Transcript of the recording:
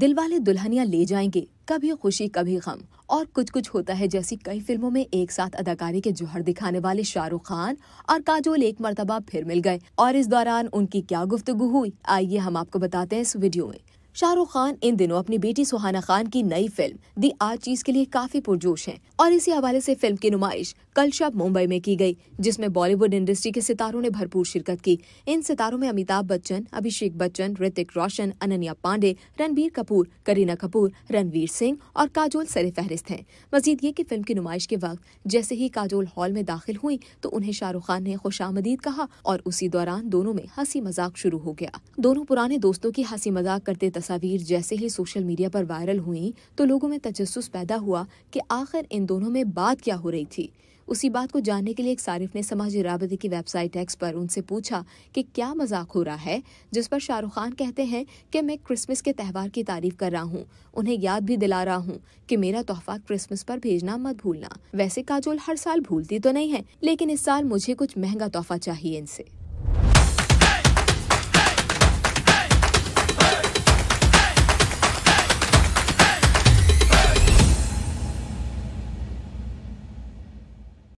दिल वाले दुल्हनिया ले जाएंगे कभी खुशी कभी गम और कुछ कुछ होता है जैसी कई फिल्मों में एक साथ अदाकारी के जोहर दिखाने वाले शाहरुख खान और काजोल एक मरतबा फिर मिल गए और इस दौरान उनकी क्या गुफ्तगु हुई आइए हम आपको बताते हैं इस वीडियो में शाहरुख खान इन दिनों अपनी बेटी सुहाना खान की नई फिल्म दी आज चीज के लिए काफी पुरजोश हैं और इसी हवाले से फिल्म की नुमाइश कल शब मुंबई में की गई जिसमें बॉलीवुड इंडस्ट्री के सितारों ने भरपूर शिरकत की इन सितारों में अमिताभ बच्चन अभिषेक बच्चन ऋतिक रोशन अनन्या पांडे रणबीर कपूर करीना कपूर रणवीर सिंह और काजोल सरे फहरिस्त हैं मजीद ये की फिल्म की नुमाइश के वक्त जैसे ही काजोल हॉल में दाखिल हुई तो उन्हें शाहरुख खान ने खुश आमदीद कहा और उसी दौरान दोनों में हंसी मजाक शुरू हो गया दोनों पुराने दोस्तों की हंसी मजाक करते तस्वीर जैसे ही सोशल मीडिया पर वायरल हुई तो लोगों में तजस पैदा हुआ कि आखिर इन दोनों में बात क्या हो रही थी उसी बात को जानने के लिए एक सारिफ ने समाजी राबे की वेबसाइट एक्स पर उनसे पूछा कि क्या मजाक हो रहा है जिस पर शाहरुख खान कहते हैं कि मैं क्रिसमस के त्यौहार की तारीफ कर रहा हूँ उन्हें याद भी दिला रहा हूँ कि मेरा तोहफा क्रिसमस पर भेजना मत भूलना वैसे काजोल हर साल भूलती तो नहीं है लेकिन इस साल मुझे कुछ महंगा तोहफा चाहिए इनसे